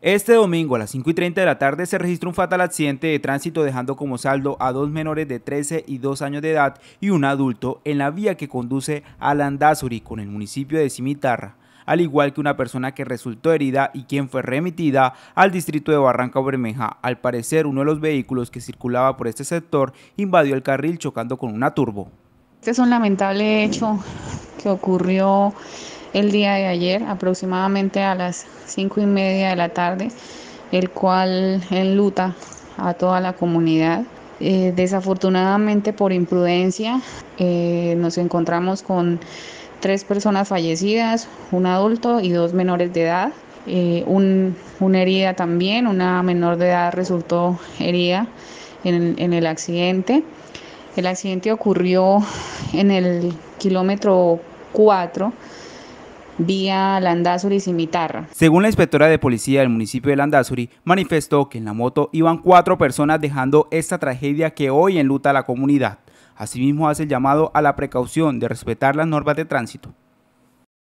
Este domingo a las 5 y 30 de la tarde se registró un fatal accidente de tránsito dejando como saldo a dos menores de 13 y 2 años de edad y un adulto en la vía que conduce a Landazuri con el municipio de Cimitarra, al igual que una persona que resultó herida y quien fue remitida al distrito de Barranca Bermeja. Al parecer uno de los vehículos que circulaba por este sector invadió el carril chocando con una turbo. Este es un lamentable hecho que ocurrió el día de ayer, aproximadamente a las cinco y media de la tarde, el cual enluta a toda la comunidad. Eh, desafortunadamente por imprudencia eh, nos encontramos con tres personas fallecidas, un adulto y dos menores de edad, eh, una herida también, una menor de edad resultó herida en, en el accidente. El accidente ocurrió en el kilómetro 4 vía Landazuri Cimitarra. Según la inspectora de policía del municipio de Landazuri, manifestó que en la moto iban cuatro personas dejando esta tragedia que hoy enluta a la comunidad. Asimismo hace el llamado a la precaución de respetar las normas de tránsito.